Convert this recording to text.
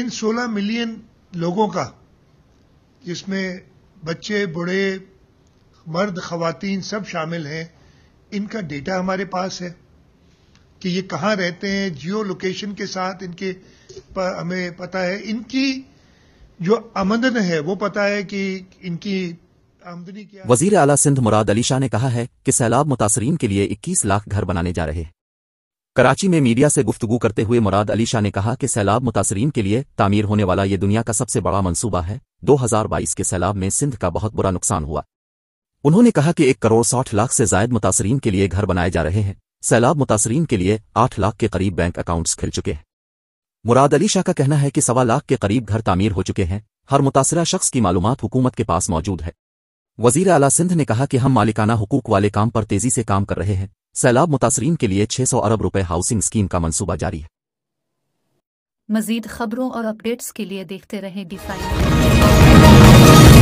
इन 16 million लोगों का जिसमें बच्चे बूढ़े मर्द खातन सब शामिल हैं इनका डेटा हमारे पास है कि ये कहां रहते हैं जियो लोकेशन के साथ इनके पर हमें पता है इनकी जो आमदन है वो पता है कि इनकी आमदनी क्या वजीर अला सिंध मुराद अली शाह ने कहा है कि सैलाब मुतासरीन के लिए 21 लाख घर बनाने जा रहे हैं कराची में मीडिया से गुफ्तगू करते हुए मुराद अली शाह ने कहा कि सैलाब मुतासरीन के लिए तामीर होने वाला ये दुनिया का सबसे बड़ा मंसूबा है 2022 के सैलाब में सिंध का बहुत बुरा नुकसान हुआ उन्होंने कहा कि एक करोड़ साठ लाख से जायद मुतासरीन के लिए घर बनाए जा रहे हैं सैलाब मुतासरीन के लिए आठ लाख के करीब बैंक अकाउंट्स खिल चुके हैं मुराद अली शाह का कहना है कि सवा लाख के करीब घर तामीर हो चुके हैं हर मुतासरा शख्स की मालूम हुकूमत के पास मौजूद है वजीर अला सिंध ने कहा कि हम मालिकाना हकूक वाले काम पर तेजी से काम कर रहे हैं सैलाब मुतासरीन के लिए 600 अरब रुपए हाउसिंग स्कीम का मंसूबा जारी है मजीद खबरों और अपडेट्स के लिए देखते रहे डिफाइन